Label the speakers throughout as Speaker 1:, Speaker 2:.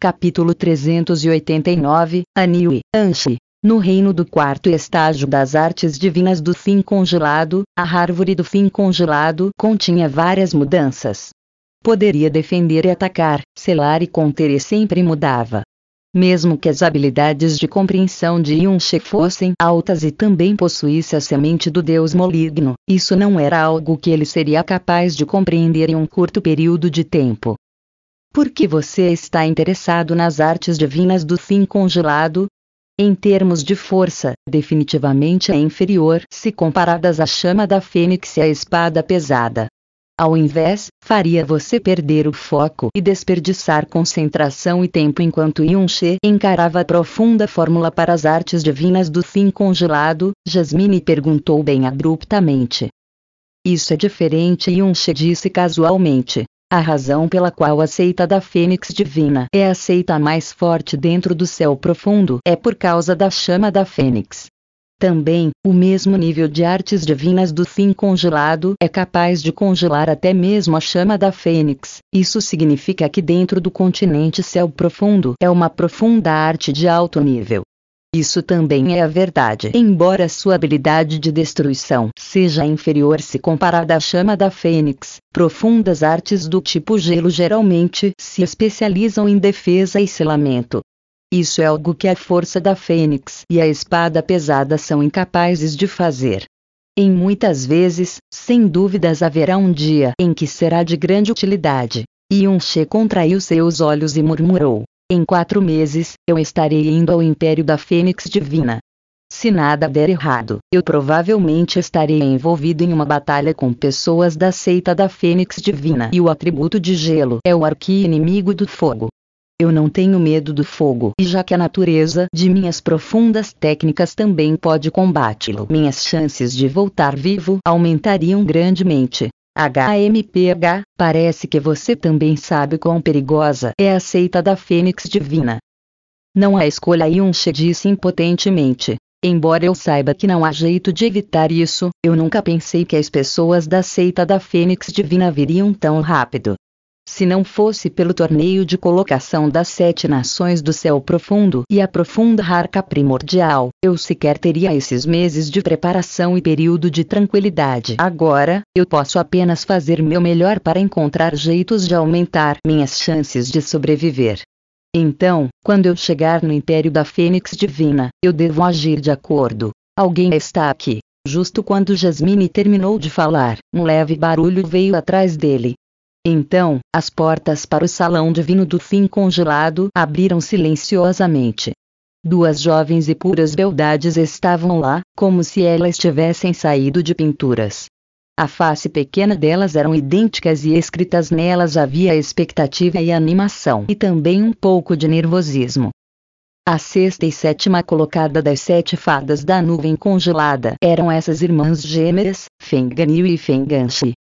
Speaker 1: Capítulo 389 e Anshi. No reino do quarto estágio das artes divinas do fim congelado, a árvore do fim congelado continha várias mudanças. Poderia defender e atacar, selar e conter e sempre mudava. Mesmo que as habilidades de compreensão de Yunche fossem altas e também possuísse a semente do deus maligno, isso não era algo que ele seria capaz de compreender em um curto período de tempo. Por que você está interessado nas artes divinas do fim congelado? Em termos de força, definitivamente é inferior se comparadas à chama da fênix e à espada pesada. Ao invés, faria você perder o foco e desperdiçar concentração e tempo enquanto yun encarava a profunda fórmula para as artes divinas do fim congelado, Jasmine perguntou bem abruptamente. Isso é diferente Yun-Che disse casualmente. A razão pela qual a seita da Fênix Divina é a seita mais forte dentro do céu profundo é por causa da chama da Fênix. Também, o mesmo nível de artes divinas do fim congelado é capaz de congelar até mesmo a chama da fênix. Isso significa que dentro do continente céu profundo é uma profunda arte de alto nível. Isso também é a verdade. Embora sua habilidade de destruição seja inferior se comparada à chama da fênix, profundas artes do tipo gelo geralmente se especializam em defesa e selamento. Isso é algo que a força da fênix e a espada pesada são incapazes de fazer. Em muitas vezes, sem dúvidas haverá um dia em que será de grande utilidade. E um contraiu seus olhos e murmurou: em quatro meses, eu estarei indo ao Império da Fênix Divina. Se nada der errado, eu provavelmente estarei envolvido em uma batalha com pessoas da seita da Fênix Divina e o atributo de gelo é o arqui-inimigo do fogo. Eu não tenho medo do fogo, e já que a natureza de minhas profundas técnicas também pode combatê lo minhas chances de voltar vivo aumentariam grandemente. HMPH, parece que você também sabe quão perigosa é a seita da Fênix Divina. Não há escolha e Yunsha disse impotentemente. Embora eu saiba que não há jeito de evitar isso, eu nunca pensei que as pessoas da seita da Fênix Divina viriam tão rápido. Se não fosse pelo torneio de colocação das sete nações do céu profundo e a profunda arca primordial, eu sequer teria esses meses de preparação e período de tranquilidade. Agora, eu posso apenas fazer meu melhor para encontrar jeitos de aumentar minhas chances de sobreviver. Então, quando eu chegar no Império da Fênix Divina, eu devo agir de acordo. Alguém está aqui. Justo quando Jasmine terminou de falar, um leve barulho veio atrás dele, então, as portas para o salão divino do fim congelado abriram silenciosamente. Duas jovens e puras beldades estavam lá, como se elas tivessem saído de pinturas. A face pequena delas eram idênticas e escritas nelas havia expectativa e animação e também um pouco de nervosismo. A sexta e sétima colocada das sete fadas da nuvem congelada eram essas irmãs gêmeas, Fenganil e Fenganshi.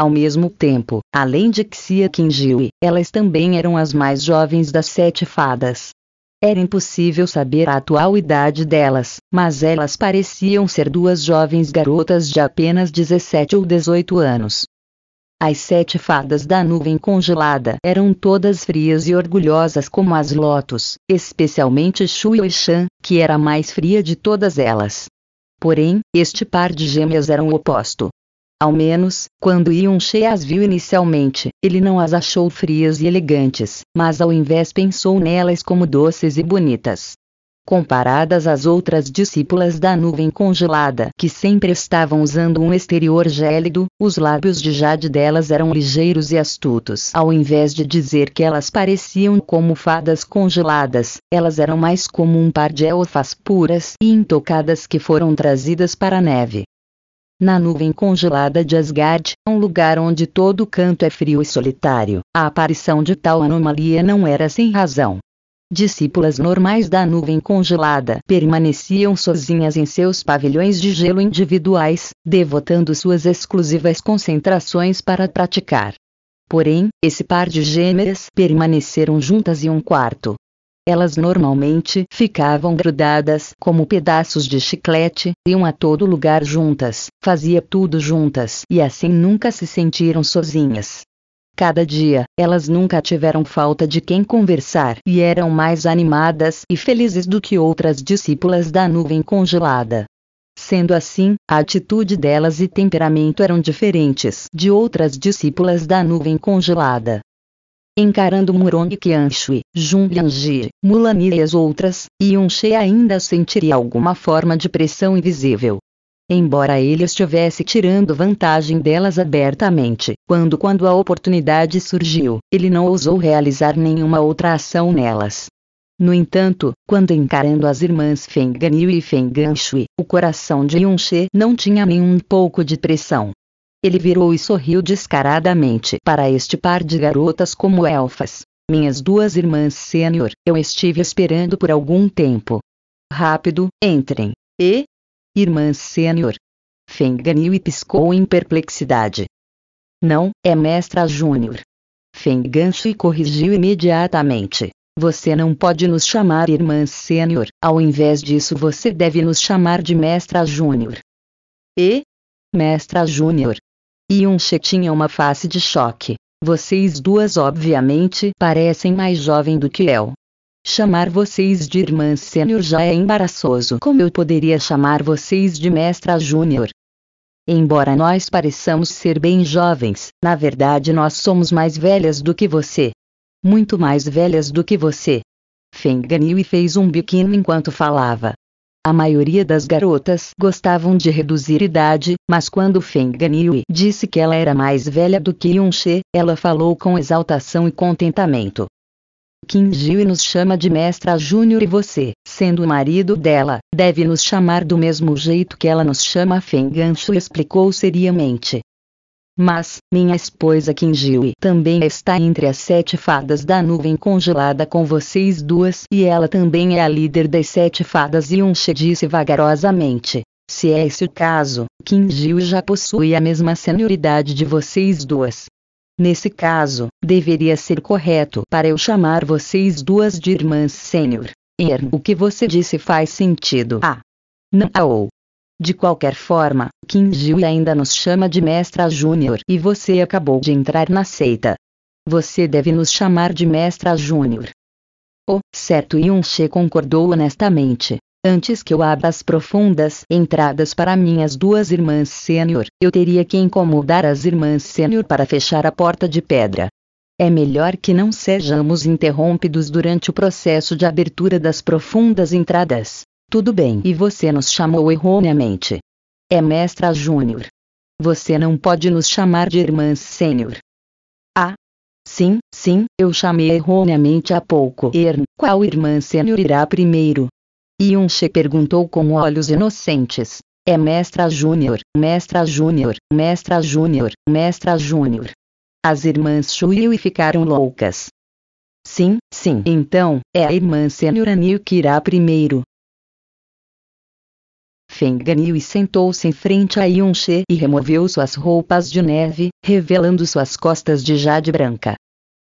Speaker 1: Ao mesmo tempo, além de Xia Kinjiwi, elas também eram as mais jovens das sete fadas. Era impossível saber a atual idade delas, mas elas pareciam ser duas jovens garotas de apenas 17 ou 18 anos. As sete fadas da nuvem congelada eram todas frias e orgulhosas como as lotos, especialmente Shui Shan, que era a mais fria de todas elas. Porém, este par de gêmeas era um oposto. Ao menos, quando Yunche as viu inicialmente, ele não as achou frias e elegantes, mas ao invés pensou nelas como doces e bonitas. Comparadas às outras discípulas da nuvem congelada que sempre estavam usando um exterior gélido, os lábios de Jade delas eram ligeiros e astutos. Ao invés de dizer que elas pareciam como fadas congeladas, elas eram mais como um par de elfas puras e intocadas que foram trazidas para a neve na nuvem congelada de Asgard, um lugar onde todo canto é frio e solitário. A aparição de tal anomalia não era sem razão. Discípulas normais da nuvem congelada permaneciam sozinhas em seus pavilhões de gelo individuais, devotando suas exclusivas concentrações para praticar. Porém, esse par de gêmeas permaneceram juntas em um quarto, elas normalmente ficavam grudadas como pedaços de chiclete, iam a todo lugar juntas, fazia tudo juntas e assim nunca se sentiram sozinhas. Cada dia, elas nunca tiveram falta de quem conversar e eram mais animadas e felizes do que outras discípulas da nuvem congelada. Sendo assim, a atitude delas e temperamento eram diferentes de outras discípulas da nuvem congelada encarando Murong Qianshui, Jun Lianji, Mulani e as outras, Yunxi ainda sentiria alguma forma de pressão invisível. Embora ele estivesse tirando vantagem delas abertamente, quando quando a oportunidade surgiu, ele não ousou realizar nenhuma outra ação nelas. No entanto, quando encarando as irmãs Feng Ganyu e Feng Ganshui, o coração de Yunxi não tinha nenhum pouco de pressão. Ele virou e sorriu descaradamente para este par de garotas como elfas. Minhas duas irmãs sênior, eu estive esperando por algum tempo. Rápido, entrem. E? Irmãs sênior. Fenganil e piscou em perplexidade. Não, é mestra júnior. Fengancho e corrigiu imediatamente. Você não pode nos chamar irmã sênior, ao invés disso você deve nos chamar de mestra júnior. E? Mestra júnior, e che tinha é uma face de choque. Vocês duas obviamente parecem mais jovem do que eu. Chamar vocês de irmãs sênior já é embaraçoso como eu poderia chamar vocês de mestra júnior. Embora nós pareçamos ser bem jovens, na verdade nós somos mais velhas do que você. Muito mais velhas do que você. Feng Ganyu fez um biquinho enquanto falava. A maioria das garotas gostavam de reduzir idade, mas quando Feng Ganyu disse que ela era mais velha do que Yunche, ela falou com exaltação e contentamento. Kim Jiu nos chama de mestra júnior e você, sendo o marido dela, deve nos chamar do mesmo jeito que ela nos chama Feng Gancho explicou seriamente. Mas, minha esposa Kinjiwi também está entre as sete fadas da nuvem congelada com vocês duas e ela também é a líder das sete fadas Yunshe disse vagarosamente. Se é esse o caso, Kinjiu já possui a mesma senioridade de vocês duas. Nesse caso, deveria ser correto para eu chamar vocês duas de irmãs sênior. Er, o que você disse faz sentido. Ah. Não, ah, ou. De qualquer forma, Kinji ainda nos chama de Mestra Júnior e você acabou de entrar na seita. Você deve nos chamar de Mestra Júnior. Oh, certo Yunche concordou honestamente. Antes que eu abra as profundas entradas para minhas duas irmãs sênior, eu teria que incomodar as irmãs sênior para fechar a porta de pedra. É melhor que não sejamos interrompidos durante o processo de abertura das profundas entradas. Tudo bem, e você nos chamou erroneamente. É mestra júnior. Você não pode nos chamar de irmãs sênior. Ah, Sim, sim, eu chamei erroneamente há pouco. Ern, qual irmã sênior irá primeiro? che perguntou com olhos inocentes. É mestra júnior, mestra júnior, mestra júnior, mestra júnior. As irmãs e ficaram loucas. Sim, sim, então, é a irmã sênior Anil que irá primeiro. Fenganil e sentou-se em frente a Yunche e removeu suas roupas de neve, revelando suas costas de jade branca.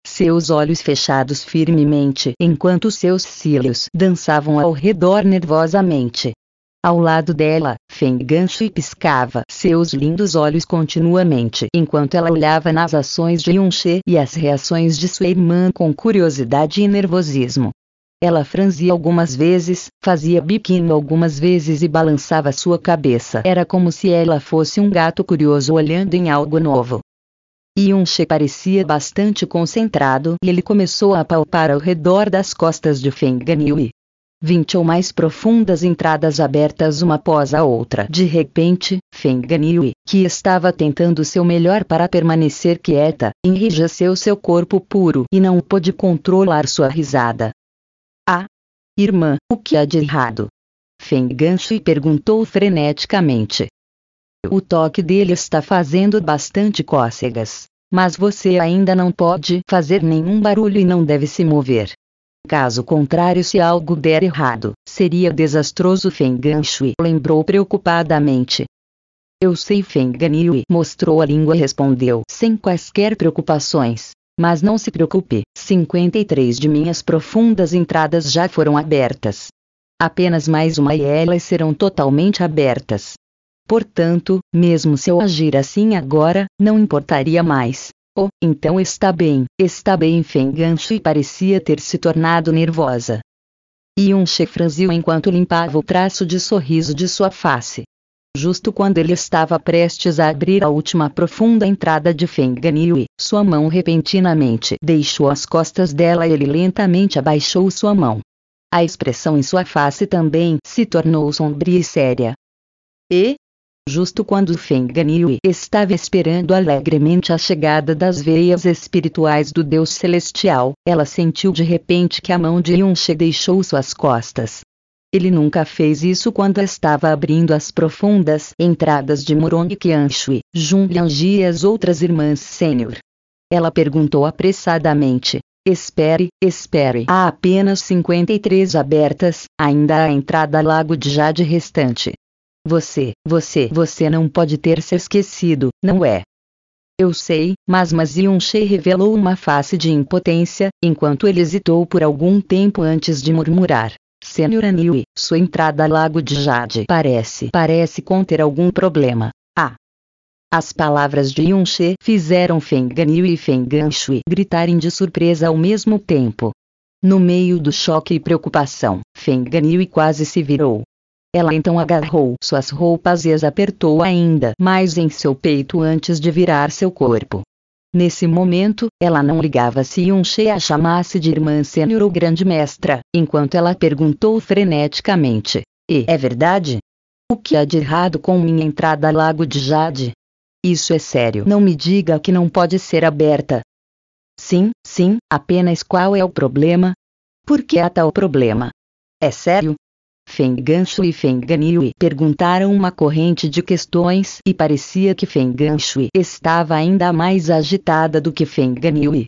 Speaker 1: Seus olhos fechados firmemente enquanto seus cílios dançavam ao redor nervosamente. Ao lado dela, Fenganshi piscava seus lindos olhos continuamente enquanto ela olhava nas ações de Yunche e as reações de sua irmã com curiosidade e nervosismo. Ela franzia algumas vezes, fazia biquinho algumas vezes e balançava sua cabeça. Era como se ela fosse um gato curioso olhando em algo novo. Yunche parecia bastante concentrado e ele começou a palpar ao redor das costas de Feng Ganhui. Vinte ou mais profundas entradas abertas uma após a outra. De repente, Feng Ganhui, que estava tentando seu melhor para permanecer quieta, enrijeceu seu corpo puro e não pôde controlar sua risada. Irmã, o que há de errado? Fenganshi perguntou freneticamente. O toque dele está fazendo bastante cócegas, mas você ainda não pode fazer nenhum barulho e não deve se mover. Caso contrário, se algo der errado, seria desastroso. Fengan Shui lembrou preocupadamente. Eu sei Fengan e mostrou a língua e respondeu sem quaisquer preocupações. Mas não se preocupe, 53 de minhas profundas entradas já foram abertas. Apenas mais uma e elas serão totalmente abertas. Portanto, mesmo se eu agir assim agora, não importaria mais. Oh, então está bem, está bem e parecia ter se tornado nervosa. E um chefranzio enquanto limpava o traço de sorriso de sua face. Justo quando ele estava prestes a abrir a última profunda entrada de Feng Ganyu, sua mão repentinamente deixou as costas dela e ele lentamente abaixou sua mão. A expressão em sua face também se tornou sombria e séria. E? Justo quando Feng Ganyu estava esperando alegremente a chegada das veias espirituais do Deus Celestial, ela sentiu de repente que a mão de Yunche deixou suas costas. Ele nunca fez isso quando estava abrindo as profundas entradas de Murong Qianshui, Junlianji e as outras irmãs sênior. Ela perguntou apressadamente. Espere, espere. Há apenas 53 abertas, ainda a entrada Lago de Jade restante. Você, você, você não pode ter se esquecido, não é? Eu sei, mas Mazion Shei revelou uma face de impotência, enquanto ele hesitou por algum tempo antes de murmurar. Senhor Anil, sua entrada ao Lago de Jade parece parece conter algum problema. Ah! As palavras de Yunche fizeram Feng Fenganil e Feng Fenganshui gritarem de surpresa ao mesmo tempo. No meio do choque e preocupação, Feng Fenganil quase se virou. Ela então agarrou suas roupas e as apertou ainda mais em seu peito antes de virar seu corpo. Nesse momento, ela não ligava se um a chamasse de irmã sênior ou grande mestra, enquanto ela perguntou freneticamente: E é verdade? O que há de errado com minha entrada a Lago de Jade? Isso é sério. Não me diga que não pode ser aberta. Sim, sim, apenas qual é o problema? Por que há tal problema? É sério, Feng Fengancho e Feng Fenganiu perguntaram uma corrente de questões e parecia que Feng Fengancho estava ainda mais agitada do que Feng Fenganiu.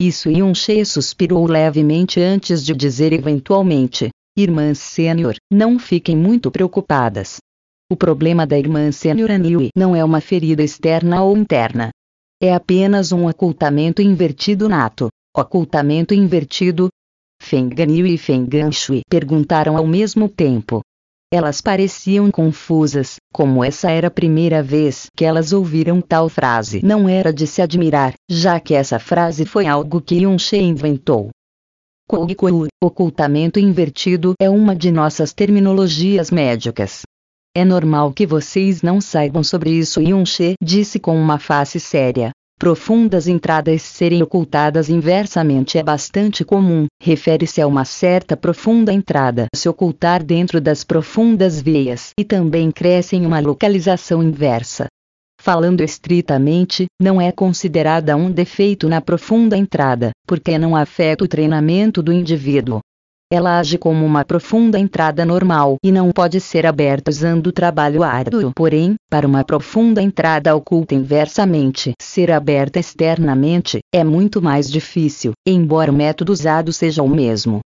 Speaker 1: Isso e um suspirou levemente antes de dizer eventualmente: Irmãs sênior, não fiquem muito preocupadas. O problema da irmã sênior Anil não é uma ferida externa ou interna. É apenas um ocultamento invertido nato. Ocultamento invertido, Feng Ganyu e Feng Shui perguntaram ao mesmo tempo. Elas pareciam confusas, como essa era a primeira vez que elas ouviram tal frase. Não era de se admirar, já que essa frase foi algo que Yunche inventou. Kugikuru, ocultamento invertido é uma de nossas terminologias médicas. É normal que vocês não saibam sobre isso Yunche disse com uma face séria profundas entradas serem ocultadas inversamente é bastante comum, refere-se a uma certa profunda entrada se ocultar dentro das profundas veias e também cresce em uma localização inversa. Falando estritamente, não é considerada um defeito na profunda entrada, porque não afeta o treinamento do indivíduo. Ela age como uma profunda entrada normal e não pode ser aberta usando trabalho árduo. Porém, para uma profunda entrada oculta inversamente, ser aberta externamente é muito mais difícil, embora o método usado seja o mesmo.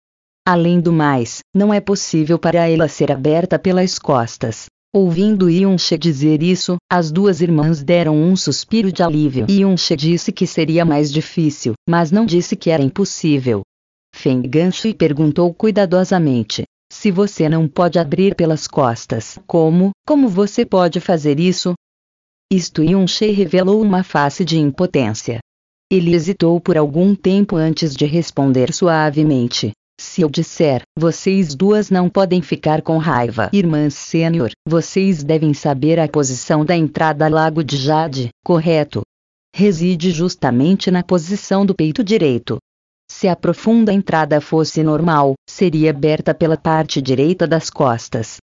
Speaker 1: Além do mais, não é possível para ela ser aberta pelas costas. Ouvindo Yunche dizer isso, as duas irmãs deram um suspiro de alívio. Yunche disse que seria mais difícil, mas não disse que era impossível. Feng Ganshi perguntou cuidadosamente. Se você não pode abrir pelas costas, como, como você pode fazer isso? Isto Yunchei revelou uma face de impotência. Ele hesitou por algum tempo antes de responder suavemente. Se eu disser, vocês duas não podem ficar com raiva. Irmãs sênior, vocês devem saber a posição da entrada ao Lago de Jade, correto? Reside justamente na posição do peito direito. Se a profunda entrada fosse normal, seria aberta pela parte direita das costas.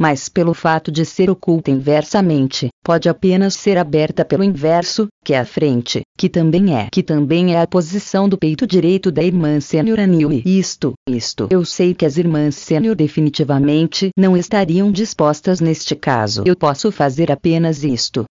Speaker 1: Mas pelo fato de ser oculta inversamente, pode apenas ser aberta pelo inverso, que é a frente, que também é, que também é a posição do peito direito da irmã sênior Anil. Isto, isto, eu sei que as irmãs sênior definitivamente não estariam dispostas neste caso. Eu posso fazer apenas isto.